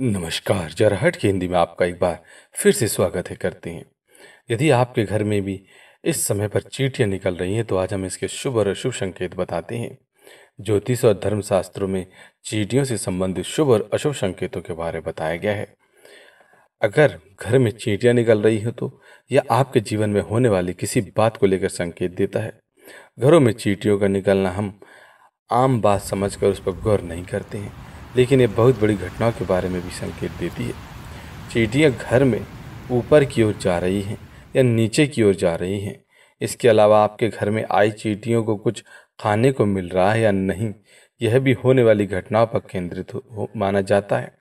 नमस्कार जरहट की हिंदी में आपका एक बार फिर से स्वागत है करते हैं यदि आपके घर में भी इस समय पर चीटियाँ निकल रही हैं तो आज हम इसके शुभ और अशुभ संकेत बताते हैं ज्योतिष और धर्मशास्त्रों में चीटियों से संबंधित शुभ और अशुभ संकेतों के बारे में बताया गया है अगर घर में चीटियाँ निकल रही हो तो यह आपके जीवन में होने वाली किसी बात को लेकर संकेत देता है घरों में चीटियों का निकलना हम आम बात समझकर उस पर गौर नहीं करते हैं लेकिन ये बहुत बड़ी घटनाओं के बारे में भी संकेत देती है चीटियाँ घर में ऊपर की ओर जा रही हैं या नीचे की ओर जा रही हैं इसके अलावा आपके घर में आई चीटियों को कुछ खाने को मिल रहा है या नहीं यह भी होने वाली घटनाओं पर केंद्रित हो माना जाता है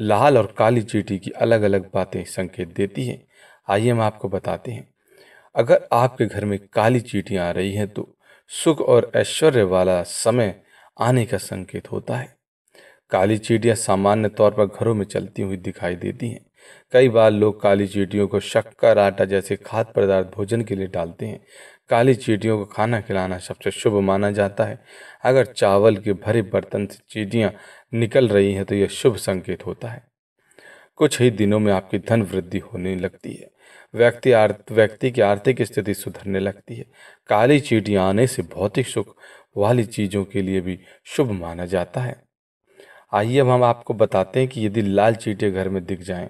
लाल और काली चीटी की अलग अलग बातें संकेत देती हैं आइए हम आपको बताते हैं अगर आपके घर में काली चीटियाँ आ रही हैं तो सुख और ऐश्वर्य वाला समय आने का संकेत होता है काली चीटियाँ सामान्य तौर पर घरों में चलती हुई दिखाई देती हैं कई बार लोग काली चीटियों को शक्कर आटा जैसे खाद्य पदार्थ भोजन के लिए डालते हैं काली चीटियों को खाना खिलाना सबसे शुभ माना जाता है अगर चावल के भरे बर्तन से चीटियाँ निकल रही हैं तो यह शुभ संकेत होता है कुछ ही दिनों में आपकी धन वृद्धि होने लगती है व्यक्ति आर्थ व्यक्ति की आर्थिक स्थिति सुधरने लगती है काली चीटियाँ आने से भौतिक सुख वाली चीज़ों के लिए भी शुभ माना जाता है आइए अब हम आपको बताते हैं कि यदि लाल चीटियाँ घर में दिख जाएं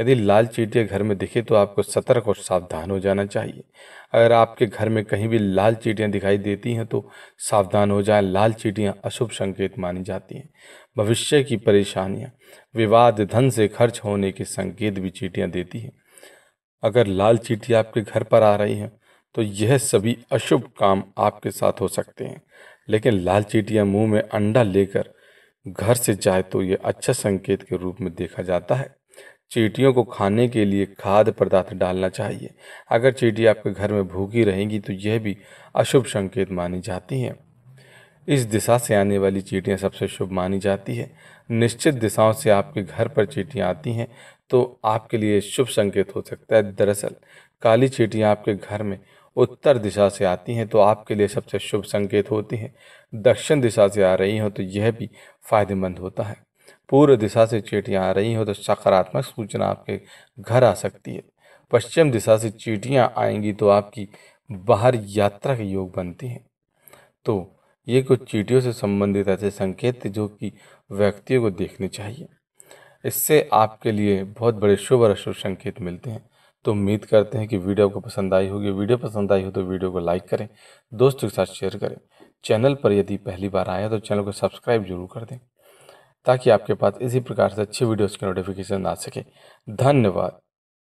यदि लाल चीटियाँ घर में दिखे तो आपको सतर्क और सावधान हो जाना चाहिए अगर आपके घर में कहीं भी लाल चीटियाँ दिखाई देती हैं तो सावधान हो जाएं लाल चीटियाँ अशुभ संकेत मानी जाती हैं भविष्य की परेशानियाँ विवाद धन से खर्च होने के संकेत भी चीटियाँ देती हैं अगर लाल चीटी आपके घर पर आ रही हैं तो यह सभी अशुभ काम आपके साथ हो सकते हैं लेकिन लाल चीटियाँ मुंह में अंडा लेकर घर से जाए तो ये अच्छा संकेत के रूप में देखा जाता है चीटियों को खाने के लिए खाद्य पदार्थ डालना चाहिए अगर चीटी आपके घर में भूखी रहेंगी तो यह भी अशुभ संकेत मानी जाती हैं इस दिशा से आने वाली चीटियाँ सबसे शुभ मानी जाती है निश्चित दिशाओं से आपके घर पर चीटियाँ आती हैं तो आपके लिए शुभ संकेत हो सकता है दरअसल काली चीटियाँ आपके घर में उत्तर दिशा से आती हैं तो आपके लिए सबसे शुभ संकेत होती हैं दक्षिण दिशा से आ रही हों तो यह भी फायदेमंद होता है पूर्व दिशा से चीटियाँ आ रही हों तो सकारात्मक सूचना आपके घर आ सकती है पश्चिम दिशा से चीटियाँ आएंगी तो आपकी बाहर यात्रा के योग बनती हैं तो ये कुछ चीटियों से संबंधित ऐसे संकेत जो कि व्यक्तियों को देखने चाहिए इससे आपके लिए बहुत बड़े शुभ और अशुभ संकेत मिलते हैं तो उम्मीद करते हैं कि वीडियो आपको पसंद आई होगी वीडियो पसंद आई हो तो वीडियो को लाइक करें दोस्तों के साथ शेयर करें चैनल पर यदि पहली बार आए तो चैनल को सब्सक्राइब जरूर कर दें ताकि आपके पास इसी प्रकार से अच्छी वीडियोज़ के नोटिफिकेशन आ सके धन्यवाद